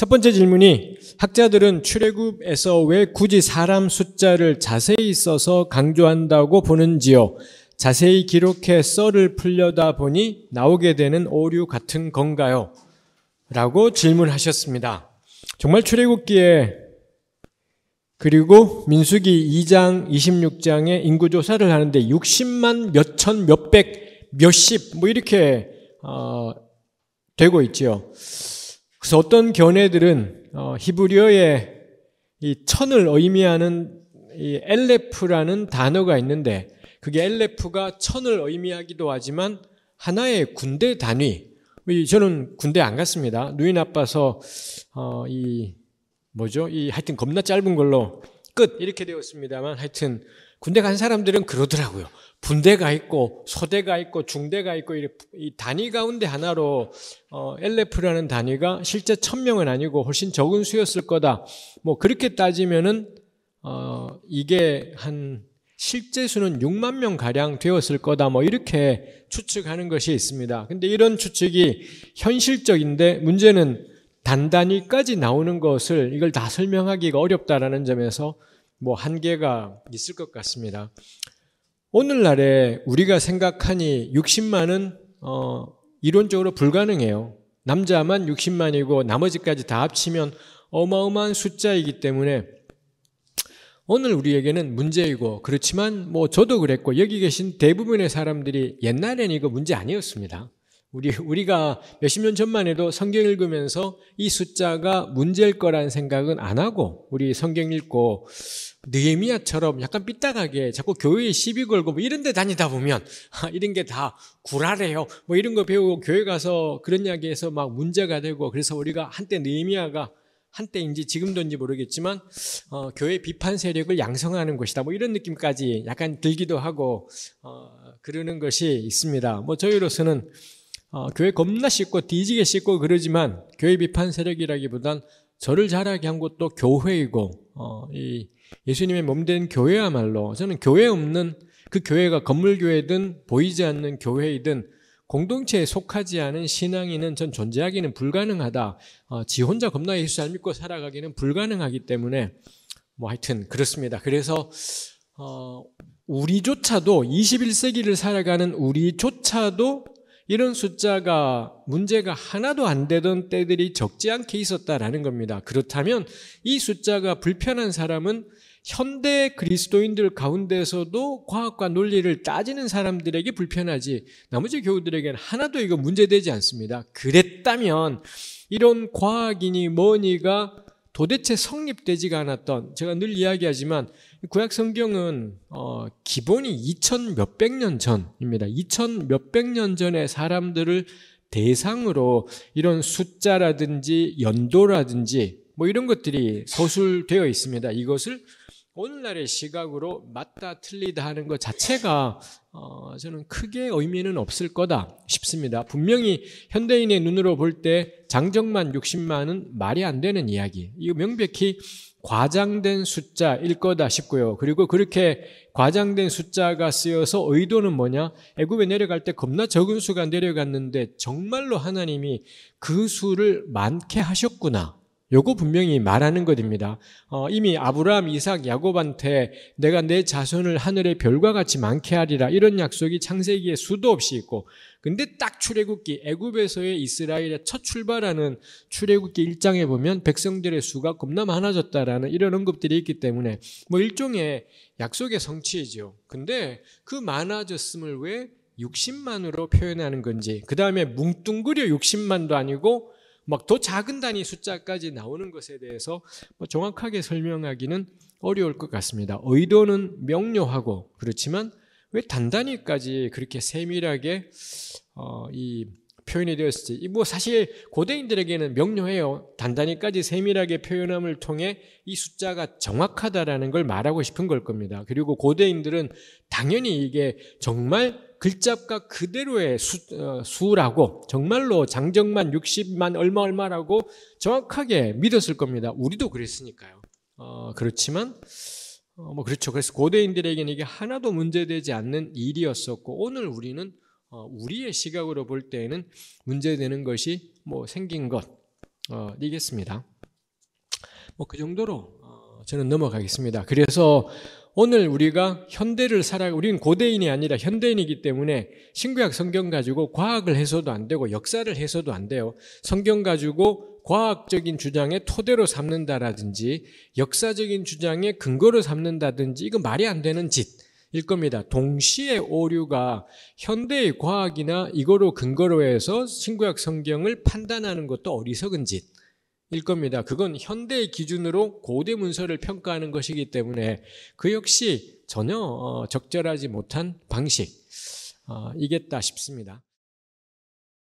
첫 번째 질문이 학자들은 출애굽에서 왜 굳이 사람 숫자를 자세히 써서 강조한다고 보는지요? 자세히 기록해 썰을 풀려다 보니 나오게 되는 오류 같은 건가요? 라고 질문하셨습니다. 정말 출애굽기에 그리고 민수기 2장 26장에 인구 조사를 하는데 60만 몇천 몇백 몇십 뭐 이렇게 어, 되고 있지요. 그래서 어떤 견해들은 어, 히브리어의 이 천을 의미하는 이 엘레프라는 단어가 있는데 그게 엘레프가 천을 의미하기도 하지만 하나의 군대 단위. 저는 군대 안 갔습니다. 누이 나빠서 어, 이 뭐죠? 이 하여튼 겁나 짧은 걸로 끝 이렇게 되었습니다만 하여튼 군대 간 사람들은 그러더라고요. 분대가 있고 소대가 있고 중대가 있고 이 단위 가운데 하나로 어, LF라는 단위가 실제 천 명은 아니고 훨씬 적은 수였을 거다. 뭐 그렇게 따지면은 어, 이게 한 실제 수는 6만 명 가량 되었을 거다. 뭐 이렇게 추측하는 것이 있습니다. 근데 이런 추측이 현실적인데 문제는 단단히까지 나오는 것을 이걸 다 설명하기가 어렵다라는 점에서 뭐 한계가 있을 것 같습니다. 오늘날에 우리가 생각하니 60만은 어, 이론적으로 불가능해요. 남자만 60만이고 나머지까지 다 합치면 어마어마한 숫자이기 때문에 오늘 우리에게는 문제이고 그렇지만 뭐 저도 그랬고 여기 계신 대부분의 사람들이 옛날에는 이거 문제 아니었습니다. 우리, 우리가 몇십 년 전만 해도 성경 읽으면서 이 숫자가 문제일 거라는 생각은 안 하고 우리 성경 읽고 느헤미아처럼 약간 삐딱하게 자꾸 교회에 시비 걸고 뭐 이런 데 다니다 보면 아, 이런 게 다 구라래요. 뭐 이런 거 배우고 교회 가서 그런 이야기에서 막 문제가 되고 그래서 우리가 한때 느헤미아가 한때인지 지금도인지 모르겠지만 어, 교회 비판 세력을 양성하는 것이다. 뭐 이런 느낌까지 약간 들기도 하고 어, 그러는 것이 있습니다. 뭐 저희로서는 어, 교회 겁나 씻고 뒤지게 씻고 그러지만 교회 비판 세력이라기보단 저를 잘하게한 것도 교회이고 어, 이 예수님의 몸 된 교회야말로 저는 교회 없는 그 교회가 건물 교회든 보이지 않는 교회이든 공동체에 속하지 않은 신앙인은 전 존재하기는 불가능하다. 어, 지 혼자 겁나 예수 잘 믿고 살아가기는 불가능하기 때문에 뭐 하여튼 그렇습니다. 그래서 어, 우리조차도 21세기를 살아가는 우리조차도 이런 숫자가 문제가 하나도 안 되던 때들이 적지 않게 있었다라는 겁니다. 그렇다면 이 숫자가 불편한 사람은 현대 그리스도인들 가운데서도 과학과 논리를 따지는 사람들에게 불편하지 나머지 교우들에게는 하나도 이거 문제되지 않습니다. 그랬다면 이런 과학이니 뭐니가 도대체 성립되지가 않았던 제가 늘 이야기하지만 구약 성경은 어, 기본이 2천 몇백 년 전입니다. 2천 몇백 년전에 사람들을 대상으로 이런 숫자라든지 연도라든지 뭐 이런 것들이 서술되어 있습니다. 이것을 오늘날의 시각으로 맞다 틀리다 하는 것 자체가 어, 저는 크게 의미는 없을 거다 싶습니다. 분명히 현대인의 눈으로 볼 때 장정만 60만은 말이 안 되는 이야기. 이거 명백히 과장된 숫자일 거다 싶고요. 그리고 그렇게 과장된 숫자가 쓰여서 의도는 뭐냐? 애굽에 내려갈 때 겁나 적은 수가 내려갔는데 정말로 하나님이 그 수를 많게 하셨구나. 요거 분명히 말하는 것입니다. 어, 이미 아브라함, 이삭, 야곱한테 내가 내 자손을 하늘의 별과 같이 많게 하리라 이런 약속이 창세기에 수도 없이 있고 근데 딱 출애굽기 애굽에서의 이스라엘의 첫 출발하는 출애굽기 1장에 보면 백성들의 수가 겁나 많아졌다라는 이런 언급들이 있기 때문에 뭐 일종의 약속의 성취이죠. 근데 그 많아졌음을 왜 60만으로 표현하는 건지 그 다음에 뭉뚱그려 60만도 아니고 막더 작은 단위 숫자까지 나오는 것에 대해서 뭐 정확하게 설명하기는 어려울 것 같습니다. 의도는 명료하고 그렇지만 왜 단단히까지 그렇게 세밀하게 어, 이 표현이 되었을지. 이 뭐 사실 고대인들에게는 명료해요. 단단히까지 세밀하게 표현함을 통해 이 숫자가 정확하다라는 걸 말하고 싶은 걸 겁니다. 그리고 고대인들은 당연히 이게 정말 글자가 그대로의 수, 어, 수라고 정말로 장정만 60만 얼마 얼마라고 정확하게 믿었을 겁니다. 우리도 그랬으니까요. 어, 그렇지만 어, 뭐 그렇죠. 그래서 고대인들에게는 이게 하나도 문제되지 않는 일이었었고 오늘 우리는 어, 우리의 시각으로 볼 때에는 문제되는 것이 뭐 생긴 것이겠습니다. 어, 뭐그 정도로 어, 저는 넘어가겠습니다. 그래서 오늘 우리가 현대를 살아 우리는 고대인이 아니라 현대인이기 때문에 신구약 성경 가지고 과학을 해서도 안 되고 역사를 해서도 안 돼요. 성경 가지고 과학적인 주장의 토대로 삼는다라든지 역사적인 주장의 근거로 삼는다든지 이거 말이 안 되는 짓. 일 겁니다. 동시에 오류가 현대의 과학이나 이거로 근거로 해서 신구약 성경을 판단하는 것도 어리석은 짓. 일 겁니다. 그건 현대의 기준으로 고대 문서를 평가하는 것이기 때문에 그 역시 전혀 어, 적절하지 못한 방식이겠다 어, 싶습니다.